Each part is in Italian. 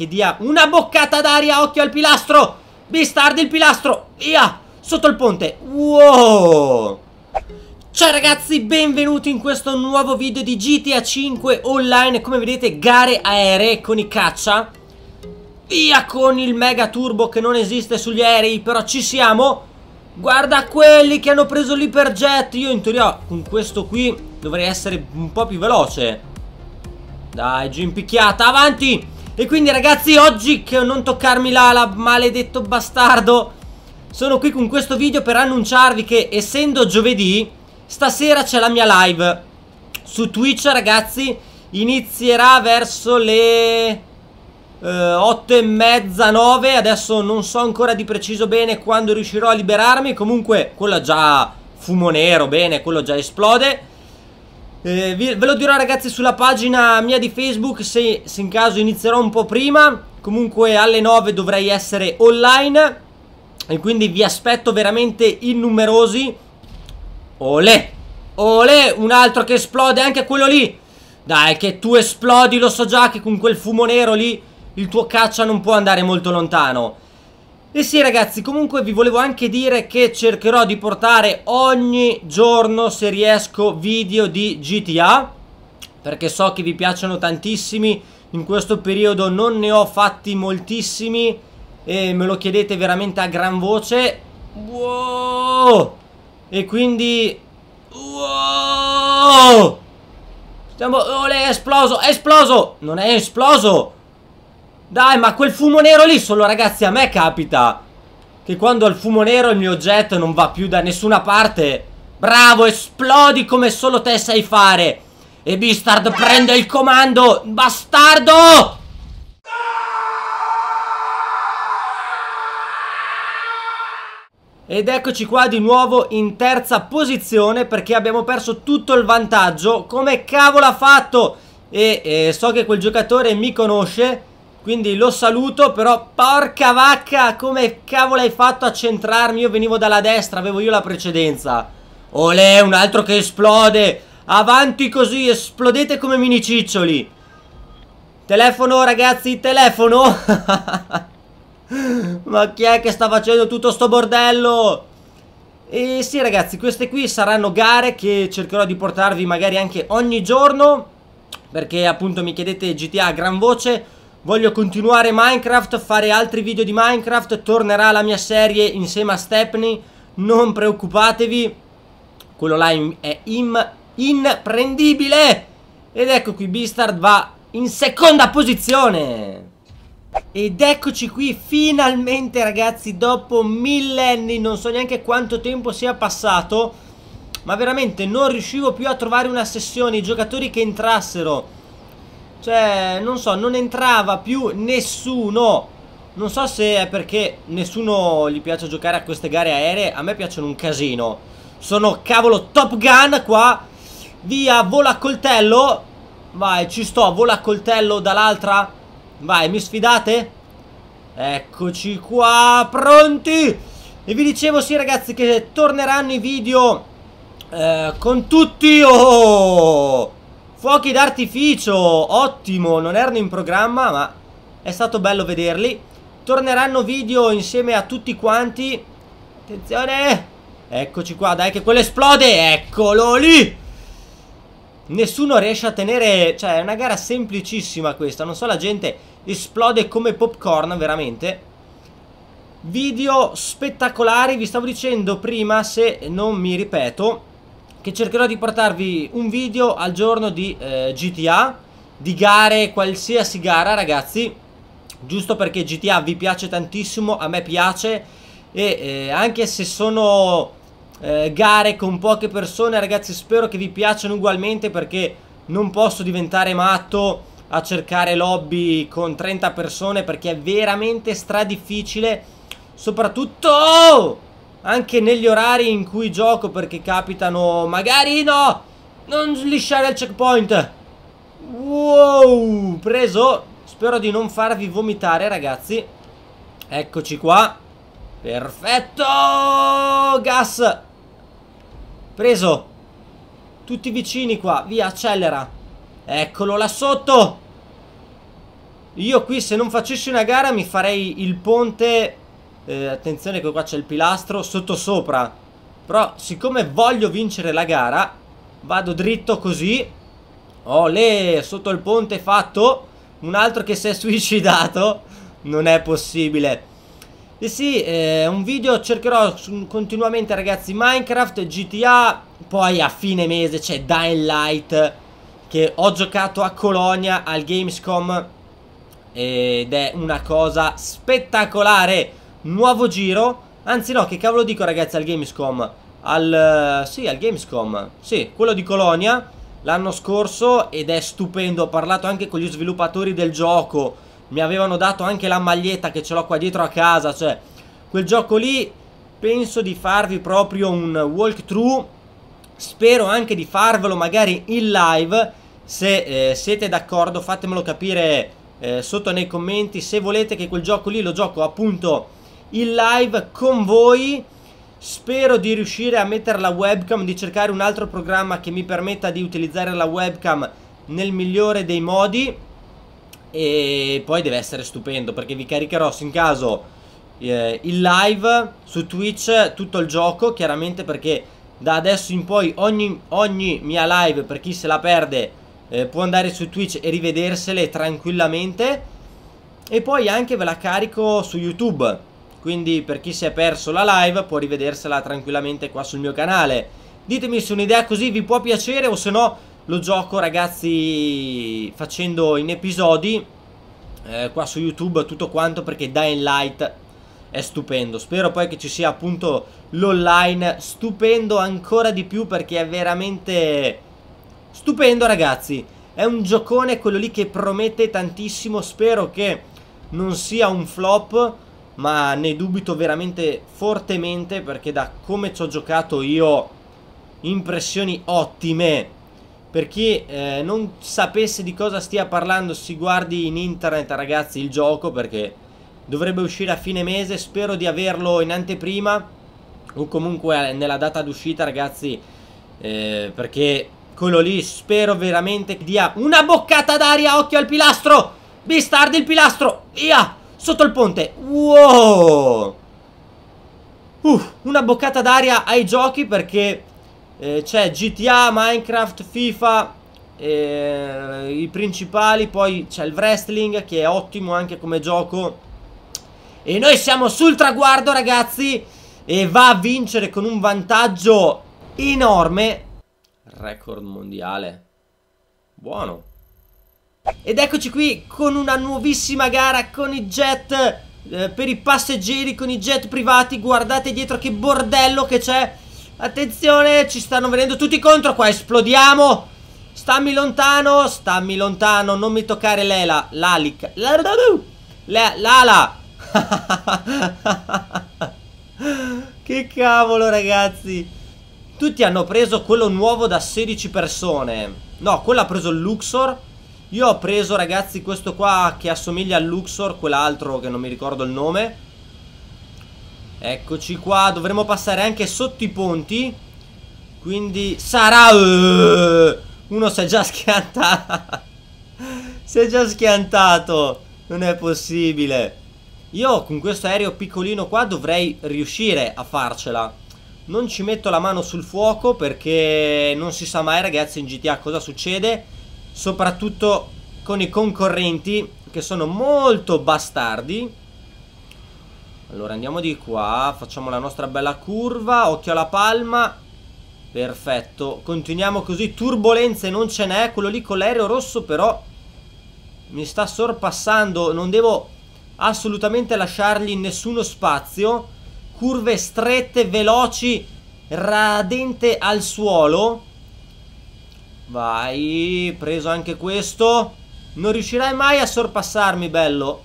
che dia una boccata d'aria, occhio al pilastro, Bistard il pilastro, via, sotto il ponte, wow! Ciao ragazzi, benvenuti in questo nuovo video di GTA 5 Online, come vedete gare aeree con i caccia Via con il mega turbo che non esiste sugli aerei, però ci siamo Guarda quelli che hanno preso l'iperjet io in teoria con questo qui dovrei essere un po' più veloce Dai, giù in picchiata, avanti! E quindi ragazzi oggi che non toccarmi l'ala maledetto bastardo Sono qui con questo video per annunciarvi che essendo giovedì Stasera c'è la mia live Su Twitch ragazzi inizierà verso le eh, 8 e mezza, 9 Adesso non so ancora di preciso bene quando riuscirò a liberarmi Comunque quello già fumo nero, bene, quello già esplode eh, vi, ve lo dirò ragazzi sulla pagina mia di Facebook se, se in caso inizierò un po' prima Comunque alle 9 dovrei essere online E quindi vi aspetto veramente in numerosi Olè Olè un altro che esplode anche quello lì Dai che tu esplodi lo so già che con quel fumo nero lì Il tuo caccia non può andare molto lontano e sì ragazzi, comunque vi volevo anche dire che cercherò di portare ogni giorno, se riesco, video di GTA Perché so che vi piacciono tantissimi, in questo periodo non ne ho fatti moltissimi E me lo chiedete veramente a gran voce Wow! E quindi... Wow! Stiamo... Oh, è esploso, è esploso! Non è esploso! Dai, ma quel fumo nero lì solo, ragazzi, a me capita. Che quando ho il fumo nero il mio jet non va più da nessuna parte. Bravo, esplodi come solo te sai fare. E Bistard prende il comando, bastardo! Ed eccoci qua di nuovo in terza posizione perché abbiamo perso tutto il vantaggio. Come cavolo ha fatto? E eh, so che quel giocatore mi conosce quindi lo saluto, però porca vacca, come cavolo hai fatto a centrarmi? Io venivo dalla destra, avevo io la precedenza. Olè, un altro che esplode. Avanti così, esplodete come miniciccioli Telefono ragazzi, telefono. Ma chi è che sta facendo tutto sto bordello? E sì ragazzi, queste qui saranno gare che cercherò di portarvi magari anche ogni giorno. Perché appunto mi chiedete GTA a gran voce. Voglio continuare Minecraft, fare altri video di Minecraft, tornerà la mia serie insieme a Stepney, non preoccupatevi, quello là è im imprendibile! Ed ecco qui Beastard va in seconda posizione! Ed eccoci qui finalmente ragazzi dopo millenni, non so neanche quanto tempo sia passato, ma veramente non riuscivo più a trovare una sessione, i giocatori che entrassero cioè, non so, non entrava più nessuno. Non so se è perché nessuno gli piace giocare a queste gare aeree. A me piacciono un casino. Sono cavolo Top Gun qua. Via, vola a coltello. Vai, ci sto, vola a coltello dall'altra. Vai, mi sfidate? Eccoci qua, pronti! E vi dicevo sì ragazzi che torneranno i video eh, con tutti... Oh! Fuochi d'artificio, ottimo, non erano in programma ma è stato bello vederli Torneranno video insieme a tutti quanti Attenzione Eccoci qua, dai che quello esplode Eccolo lì Nessuno riesce a tenere Cioè è una gara semplicissima questa Non so la gente esplode come popcorn Veramente Video spettacolari Vi stavo dicendo prima se non mi ripeto che cercherò di portarvi un video al giorno di eh, GTA, di gare, qualsiasi gara ragazzi, giusto perché GTA vi piace tantissimo, a me piace e eh, anche se sono eh, gare con poche persone ragazzi spero che vi piacciono ugualmente perché non posso diventare matto a cercare lobby con 30 persone perché è veramente stradifficile soprattutto anche negli orari in cui gioco perché capitano magari no non lisciare il checkpoint wow preso spero di non farvi vomitare ragazzi eccoci qua perfetto gas preso tutti vicini qua via accelera eccolo là sotto io qui se non facessi una gara mi farei il ponte eh, attenzione che qua c'è il pilastro sotto sopra però siccome voglio vincere la gara vado dritto così olè sotto il ponte fatto un altro che si è suicidato non è possibile e sì, eh, un video cercherò continuamente ragazzi Minecraft, GTA, poi a fine mese c'è Dying Light che ho giocato a Colonia al Gamescom ed è una cosa spettacolare nuovo giro. Anzi no, che cavolo dico ragazzi al Gamescom? Al... Eh, sì, al Gamescom. Sì, quello di Colonia l'anno scorso ed è stupendo. Ho parlato anche con gli sviluppatori del gioco. Mi avevano dato anche la maglietta che ce l'ho qua dietro a casa. Cioè, quel gioco lì penso di farvi proprio un walkthrough. Spero anche di farvelo magari in live. Se eh, siete d'accordo fatemelo capire eh, sotto nei commenti. Se volete che quel gioco lì lo gioco appunto il live con voi. Spero di riuscire a mettere la webcam, di cercare un altro programma che mi permetta di utilizzare la webcam nel migliore dei modi. E poi deve essere stupendo perché vi caricherò in caso eh, il live su Twitch tutto il gioco, chiaramente perché da adesso in poi ogni, ogni mia live per chi se la perde eh, può andare su Twitch e rivedersele tranquillamente. E poi anche ve la carico su YouTube quindi per chi si è perso la live può rivedersela tranquillamente qua sul mio canale. Ditemi se un'idea così vi può piacere o se no lo gioco ragazzi facendo in episodi eh, qua su YouTube tutto quanto perché Dying Light è stupendo. Spero poi che ci sia appunto l'online stupendo ancora di più perché è veramente stupendo ragazzi. È un giocone quello lì che promette tantissimo, spero che non sia un flop ma ne dubito veramente fortemente perché da come ci ho giocato io impressioni ottime. Per chi eh, non sapesse di cosa stia parlando si guardi in internet ragazzi il gioco perché dovrebbe uscire a fine mese, spero di averlo in anteprima o comunque eh, nella data d'uscita ragazzi eh, perché quello lì spero veramente dia una boccata d'aria occhio al pilastro Bistardi il pilastro via Sotto il ponte. Wow! Uh, una boccata d'aria ai giochi perché eh, c'è GTA, Minecraft, FIFA, eh, i principali, poi c'è il wrestling che è ottimo anche come gioco. E noi siamo sul traguardo ragazzi e va a vincere con un vantaggio enorme. Record mondiale. Buono. Ed eccoci qui con una nuovissima gara con i jet eh, per i passeggeri, con i jet privati. Guardate dietro che bordello che c'è. Attenzione, ci stanno venendo tutti contro qua, esplodiamo. Stammi lontano, stammi lontano, non mi toccare l'ela, l'alica. L'ala. che cavolo ragazzi. Tutti hanno preso quello nuovo da 16 persone. No, quello ha preso il Luxor. Io ho preso ragazzi questo qua che assomiglia al Luxor, quell'altro che non mi ricordo il nome Eccoci qua, dovremmo passare anche sotto i ponti Quindi sarà... Eh, uno si è già schiantato Si è già schiantato Non è possibile Io con questo aereo piccolino qua dovrei riuscire a farcela Non ci metto la mano sul fuoco perché non si sa mai ragazzi in GTA cosa succede soprattutto con i concorrenti che sono molto bastardi. Allora andiamo di qua, facciamo la nostra bella curva, occhio alla palma. Perfetto, continuiamo così, turbolenze non ce n'è, quello lì con l'aereo rosso però mi sta sorpassando, non devo assolutamente lasciargli nessuno spazio. Curve strette, veloci, radente al suolo. Vai, preso anche questo. Non riuscirai mai a sorpassarmi, bello.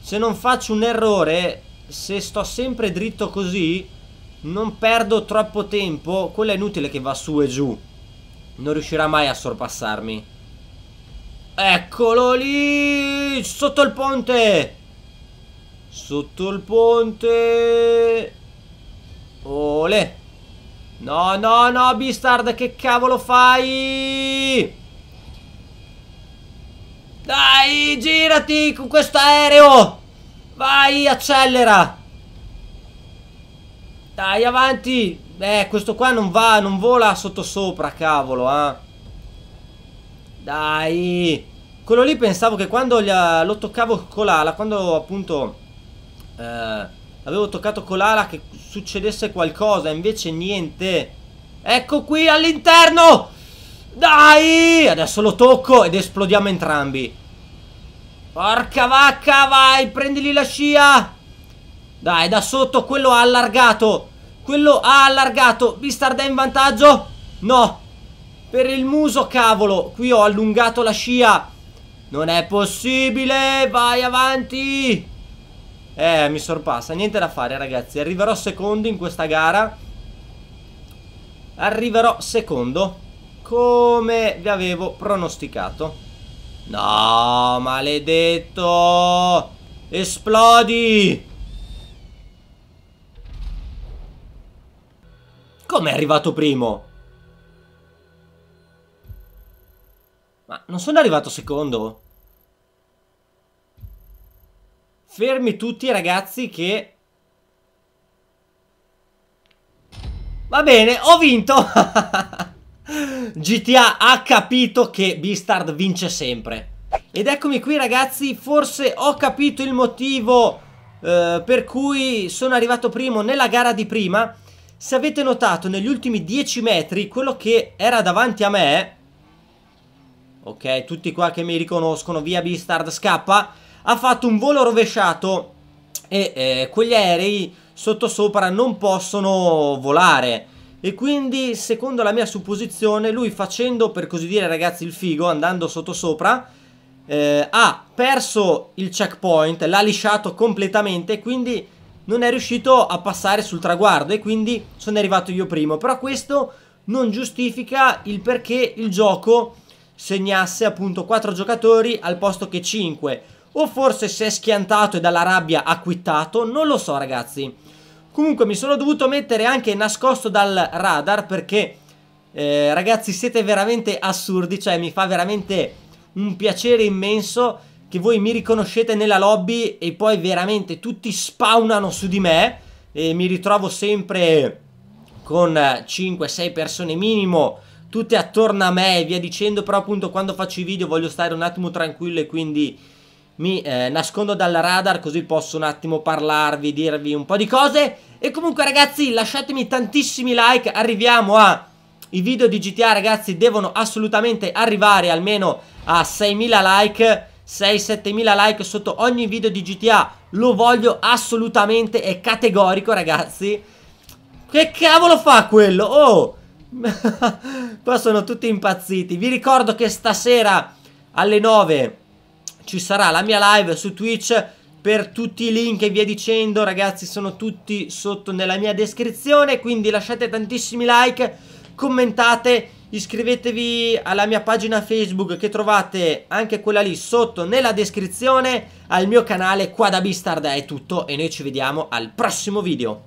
Se non faccio un errore, se sto sempre dritto così, non perdo troppo tempo. Quello è inutile che va su e giù. Non riuscirà mai a sorpassarmi. Eccolo lì, sotto il ponte. Sotto il ponte. Ole. No, no, no, Bistard, che cavolo fai? Dai, girati con questo aereo! Vai, accelera! Dai, avanti! Beh, questo qua non va, non vola sottosopra, cavolo, eh. Dai! Quello lì pensavo che quando gli, lo toccavo con l'ala, quando appunto... Eh, Avevo toccato con l'ala che succedesse qualcosa, invece niente. Ecco qui all'interno! Dai! Adesso lo tocco ed esplodiamo entrambi. Porca vacca, vai, prendili la scia! Dai, da sotto quello ha allargato. Quello ha allargato. Bistard è in vantaggio? No. Per il muso, cavolo. Qui ho allungato la scia. Non è possibile. Vai avanti. Eh, mi sorpassa, niente da fare ragazzi, arriverò secondo in questa gara Arriverò secondo, come vi avevo pronosticato No, maledetto Esplodi Com'è arrivato primo? Ma non sono arrivato secondo? Fermi tutti ragazzi che... Va bene, ho vinto! GTA ha capito che Beastard vince sempre. Ed eccomi qui ragazzi, forse ho capito il motivo eh, per cui sono arrivato primo nella gara di prima. Se avete notato, negli ultimi 10 metri, quello che era davanti a me... Ok, tutti qua che mi riconoscono, via Beastard, scappa ha fatto un volo rovesciato e eh, quegli aerei sottosopra non possono volare. E quindi, secondo la mia supposizione, lui facendo, per così dire, ragazzi, il figo, andando sottosopra, eh, ha perso il checkpoint, l'ha lisciato completamente, quindi non è riuscito a passare sul traguardo e quindi sono arrivato io primo. Però questo non giustifica il perché il gioco segnasse appunto 4 giocatori al posto che 5 o forse si è schiantato e dalla rabbia ha quittato, non lo so ragazzi. Comunque mi sono dovuto mettere anche nascosto dal radar perché eh, ragazzi siete veramente assurdi, cioè mi fa veramente un piacere immenso che voi mi riconoscete nella lobby e poi veramente tutti spawnano su di me e mi ritrovo sempre con 5-6 persone minimo tutte attorno a me e via dicendo però appunto quando faccio i video voglio stare un attimo tranquillo e quindi mi eh, nascondo dal radar così posso un attimo parlarvi, dirvi un po' di cose. E comunque ragazzi lasciatemi tantissimi like, arriviamo a... I video di GTA ragazzi devono assolutamente arrivare almeno a 6.000 like, 6-7.000 like sotto ogni video di GTA. Lo voglio assolutamente, è categorico ragazzi. Che cavolo fa quello? Oh! Qua sono tutti impazziti. Vi ricordo che stasera alle 9 ci sarà la mia live su Twitch per tutti i link e via dicendo ragazzi sono tutti sotto nella mia descrizione quindi lasciate tantissimi like commentate iscrivetevi alla mia pagina Facebook che trovate anche quella lì sotto nella descrizione, al mio canale qua da Bistard è tutto e noi ci vediamo al prossimo video.